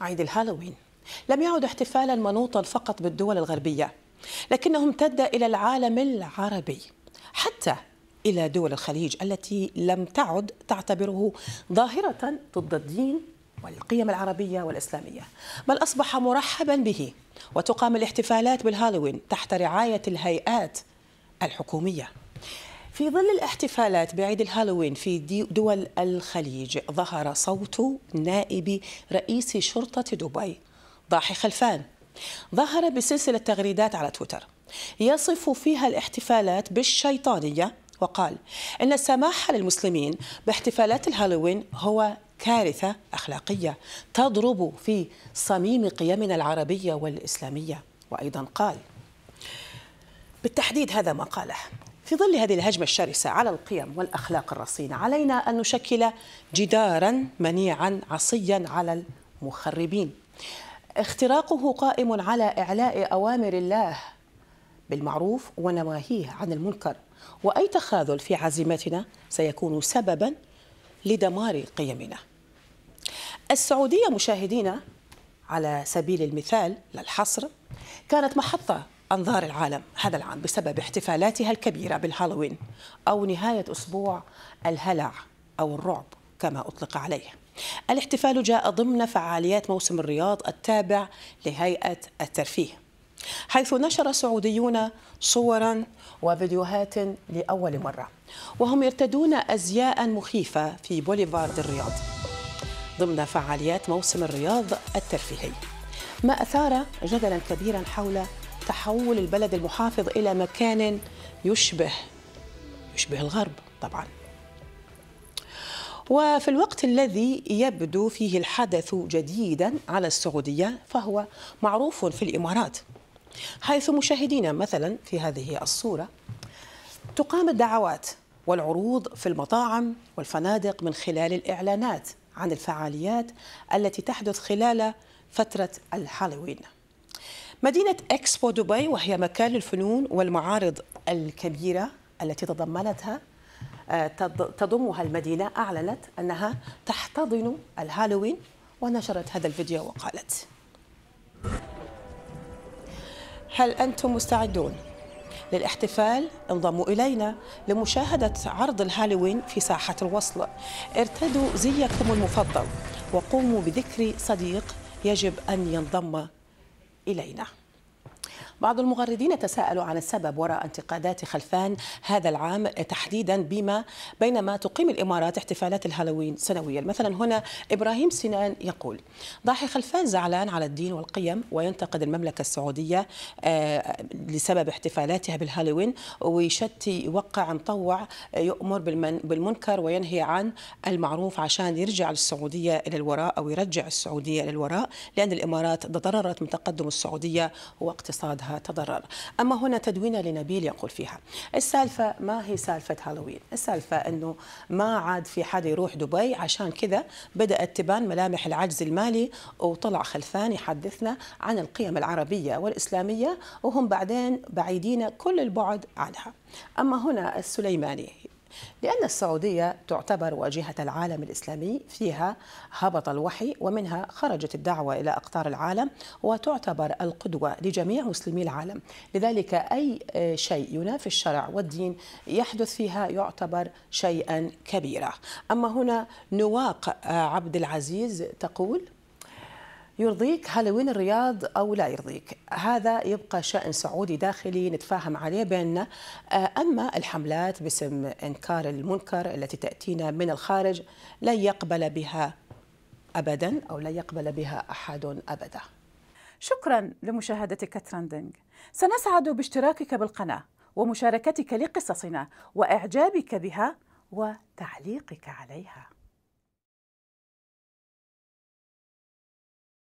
عيد الهالوين لم يعد احتفالا منوطا فقط بالدول الغربية لكنه امتد إلى العالم العربي حتى إلى دول الخليج التي لم تعد تعتبره ظاهرة ضد الدين والقيم العربية والإسلامية بل أصبح مرحبا به وتقام الاحتفالات بالهالوين تحت رعاية الهيئات الحكومية في ظل الاحتفالات بعيد الهالوين في دول الخليج ظهر صوت نائب رئيس شرطة دبي ضاحي خلفان ظهر بسلسلة تغريدات على تويتر يصف فيها الاحتفالات بالشيطانية وقال إن السماح للمسلمين باحتفالات الهالوين هو كارثة أخلاقية تضرب في صميم قيمنا العربية والإسلامية وأيضا قال بالتحديد هذا ما قاله في ظل هذه الهجمة الشرسة على القيم والأخلاق الرصينة علينا أن نشكل جدارا منيعا عصيا على المخربين اختراقه قائم على إعلاء أوامر الله بالمعروف ونواهيه عن المنكر وأي تخاذل في عزيمتنا سيكون سببا لدمار قيمنا السعودية مشاهدينا على سبيل المثال للحصر كانت محطة أنظار العالم هذا العام بسبب احتفالاتها الكبيرة بالهالوين أو نهاية أسبوع الهلع أو الرعب كما أطلق عليه الاحتفال جاء ضمن فعاليات موسم الرياض التابع لهيئة الترفيه حيث نشر سعوديون صورا وفيديوهات لأول مرة وهم يرتدون أزياء مخيفة في بوليفارد الرياض ضمن فعاليات موسم الرياض الترفيهي ما أثار جدلا كبيرا حول تحول البلد المحافظ إلى مكان يشبه يشبه الغرب طبعا وفي الوقت الذي يبدو فيه الحدث جديدا على السعودية فهو معروف في الإمارات حيث مشاهدينا مثلا في هذه الصورة تقام الدعوات والعروض في المطاعم والفنادق من خلال الإعلانات عن الفعاليات التي تحدث خلال فترة الهالوين مدينة إكسبو دبي وهي مكان للفنون والمعارض الكبيرة التي تضمنتها آه، تضمها المدينة أعلنت أنها تحتضن الهالوين ونشرت هذا الفيديو وقالت هل أنتم مستعدون للاحتفال انضموا إلينا لمشاهدة عرض الهالوين في ساحة الوصل ارتدوا زيكم المفضل وقوموا بذكر صديق يجب أن ينضم Ilaina. بعض المغردين يتساءلوا عن السبب وراء انتقادات خلفان هذا العام تحديدا بما بينما تقيم الامارات احتفالات الهالوين سنويا مثلا هنا ابراهيم سنان يقول ضاحي خلفان زعلان على الدين والقيم وينتقد المملكه السعوديه آه، لسبب احتفالاتها بالهالوين ويشتي يوقع مطوع آه، يؤمر بالمنكر وينهي عن المعروف عشان يرجع السعوديه الى الوراء او يرجع السعوديه الى الوراء لان الامارات تضررت من تقدم السعوديه واقتصاد اقتصادها تضرر أما هنا تدوينة لنبيل يقول فيها السالفة ما هي سالفة هالوين السالفة أنه ما عاد في حد يروح دبي عشان كذا بدأت تبان ملامح العجز المالي وطلع خلفان يحدثنا عن القيم العربية والإسلامية وهم بعدين بعيدين كل البعد عنها أما هنا السليماني لأن السعودية تعتبر واجهة العالم الإسلامي فيها هبط الوحي ومنها خرجت الدعوة إلى أقطار العالم وتعتبر القدوة لجميع مسلمي العالم لذلك أي آه، شيء ينافي الشرع والدين يحدث فيها يعتبر شيئا كبيرا أما هنا نواق آه، عبد العزيز تقول يرضيك هالوين الرياض او لا يرضيك هذا يبقى شان سعودي داخلي نتفاهم عليه بيننا آه، اما الحملات باسم انكار المنكر التي تاتينا من الخارج لن يقبل بها ابدا او لن يقبل بها احد ابدا شكرا لمشاهدتك ترندنج سنسعد باشتراكك بالقناه ومشاركتك لقصصنا واعجابك بها وتعليقك عليها